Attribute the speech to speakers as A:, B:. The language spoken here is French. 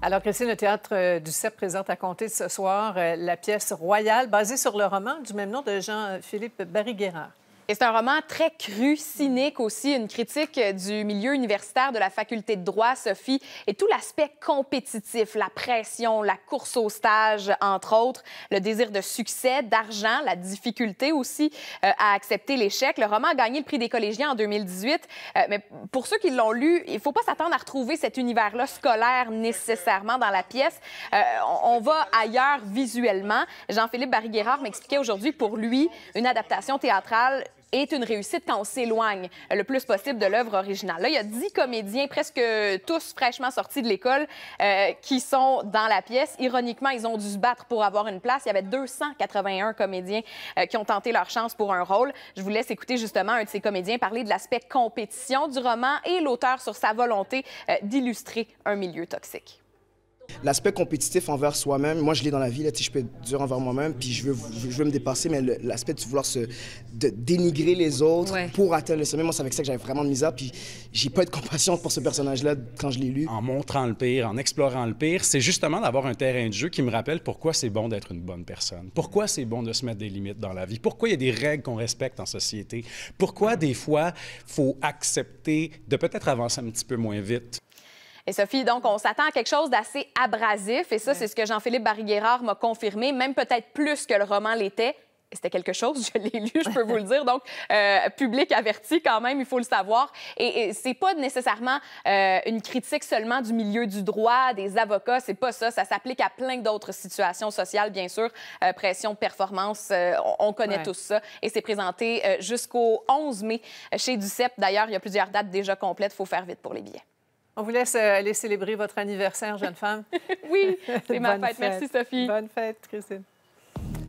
A: Alors, Christine, le Théâtre euh, du CEP présente à compter ce soir euh, la pièce royale basée sur le roman du même nom de Jean-Philippe Barry-Guerrard. Et c'est un roman très cru, cynique aussi, une critique du milieu universitaire de la faculté de droit, Sophie, et tout l'aspect compétitif, la pression, la course au stage, entre autres, le désir de succès, d'argent, la difficulté aussi euh, à accepter l'échec. Le roman a gagné le prix des collégiens en 2018, euh, mais pour ceux qui l'ont lu, il ne faut pas s'attendre à retrouver cet univers-là scolaire nécessairement dans la pièce. Euh, on, va ailleurs visuellement. Jean-Philippe Barry-Guerrard m'expliquait aujourd'hui, pour lui, une adaptation théâtrale est une réussite quand on s'éloigne euh, le plus possible de l'œuvre originale. Là, il y a dix comédiens, presque tous fraîchement sortis de l'école, euh, qui sont dans la pièce. Ironiquement, ils ont dû se battre pour avoir une place. Il y avait 281 comédiens euh, qui ont tenté leur chance pour un rôle. Je vous laisse écouter justement un de ces comédiens parler de l'aspect compétition du roman et l'auteur sur sa volonté d'illustrer un milieu toxique.
B: L'aspect compétitif envers soi-même, moi je l'ai dans la vie, là, je peux être dur envers moi-même, puis je veux, je veux me dépasser, mais l'aspect de vouloir se dénigrer les autres pour atteindre le sommet, moi c'est avec ça que j'avais vraiment de misère, puis j'ai pas de compassion pour ce personnage-là quand je l'ai lu. En montrant le pire,
C: en explorant le pire, c'est justement d'avoir un terrain de jeu qui me rappelle pourquoi c'est bon d'être une bonne personne, pourquoi c'est bon de se mettre des limites dans la vie, pourquoi il y a des règles qu'on respecte en société, pourquoi des fois faut accepter de peut-être avancer un petit peu moins vite.
A: Et Sophie, donc, on s'attend à quelque chose d'assez abrasif. Et ça, c'est ce que Jean-Philippe Barry-Guerrard m'a confirmé, même peut-être plus que le roman l'était c'était quelque chose, je l'ai lu, je peux vous le dire. Donc, euh, public averti quand même, il faut le savoir. Et, c'est pas nécessairement euh, une critique seulement du milieu du droit, des avocats, c'est pas ça. Ça s'applique à plein d'autres situations sociales, bien sûr. Euh, pression, performance, on, connaît tous ça. Et c'est présenté jusqu'au 11 mai chez ducep D'ailleurs, il y a plusieurs dates déjà complètes, faut faire vite pour les billets. On vous laisse euh, aller célébrer votre anniversaire, jeune femme. oui, c'est ma fête. Merci, Sophie. Bonne fête, Christine.